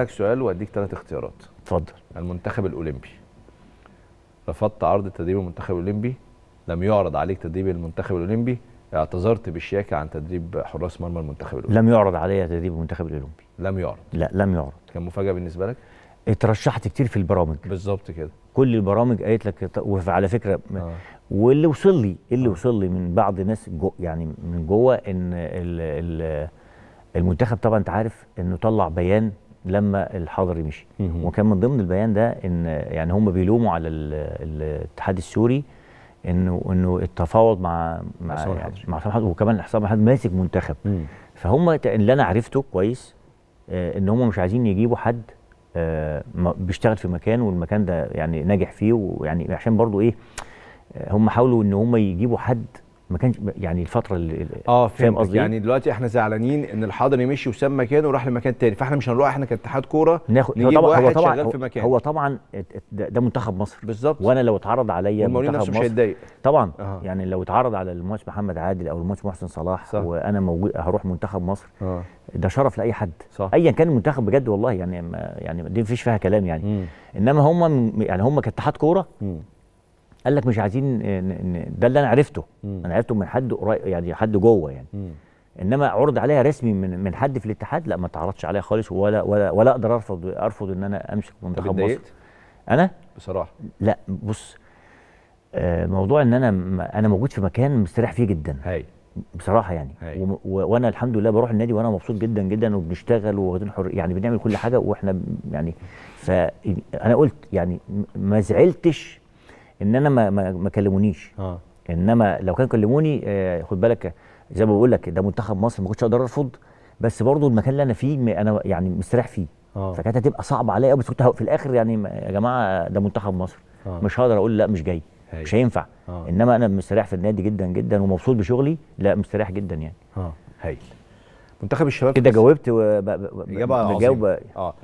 لك سؤال واديك ثلاث اختيارات اتفضل المنتخب الاولمبي رفضت عرض تدريب المنتخب الاولمبي لم يعرض عليك تدريب المنتخب الاولمبي اعتذرت بالشياكه عن تدريب حراس مرمى المنتخب الاولمبي لم يعرض عليا تدريب المنتخب الاولمبي لم يعرض لا لم يعرض كان مفاجاه بالنسبه لك اترشحت كتير في البرامج بالظبط كده كل البرامج قالت لك وعلى فكره آه. واللي وصل لي اللي آه. وصل لي من بعض الناس جو يعني من جوه ان الـ الـ المنتخب طبعا انت عارف انه طلع بيان لما الحضري مشي وكان من ضمن البيان ده ان يعني هم بيلوموا على الاتحاد السوري انه انه التفاوض مع مع مع حسام يعني حضري وكمان حسام الحضري ماسك منتخب فهم اللي انا عرفته كويس آه، ان هم مش عايزين يجيبوا حد آه، بيشتغل في مكان والمكان ده يعني ناجح فيه ويعني عشان برضو ايه آه، هم حاولوا ان هم يجيبوا حد ما كانش يعني الفتره اللي اه فاهم قصدي يعني دلوقتي احنا زعلانين ان الحضري مشي وساب مكانه وراح لمكان تاني فاحنا مش هنروح احنا كاتحاد كوره ناخد نجيب هو طبعا واحد هو طبعا شغال في مكان هو طبعا ده منتخب مصر بالظبط وانا لو اتعرض عليا منتخب مصر مش هيتضايق طبعا آه. يعني لو اتعرض على الماتش محمد عادل او الماتش محسن صلاح صح. وانا موجود هروح منتخب مصر آه. ده شرف لاي حد صح. ايا كان المنتخب بجد والله يعني يعني دي مفيش فيها كلام يعني م. انما هم يعني هم كاتحاد كوره قال لك مش عايزين ده اللي انا عرفته مم. انا عرفته من حد قريب يعني حد جوه يعني مم. انما عرض عليها رسمي من من حد في الاتحاد لا ما تعرضش عليها خالص ولا ولا ولا اقدر ارفض ارفض ان انا امسك منتخب مصر انا بصراحه لا بص آه موضوع ان انا انا موجود في مكان مستريح فيه جدا هاي. بصراحه يعني و... وانا الحمد لله بروح النادي وانا مبسوط جدا جدا وبنشتغل واخدين حر يعني بنعمل كل حاجه واحنا يعني فانا قلت يعني ما زعلتش ان انا ما ما كلمونيش اه انما لو كان كلموني آه خد بالك زي ما بقول لك ده منتخب مصر ما كنتش اقدر ارفض بس برضه المكان اللي انا فيه انا يعني مستريح فيه آه. فكانت هتبقى صعبه عليا بس كنت في الاخر يعني يا جماعه ده منتخب مصر آه. مش هقدر اقول لا مش جاي هي. مش هينفع آه. انما انا مستريح في النادي جدا جدا ومبسوط بشغلي لا مستريح جدا يعني اه هايل منتخب الشباب كده جاوبت ب... ب... اجابه بجاوب اه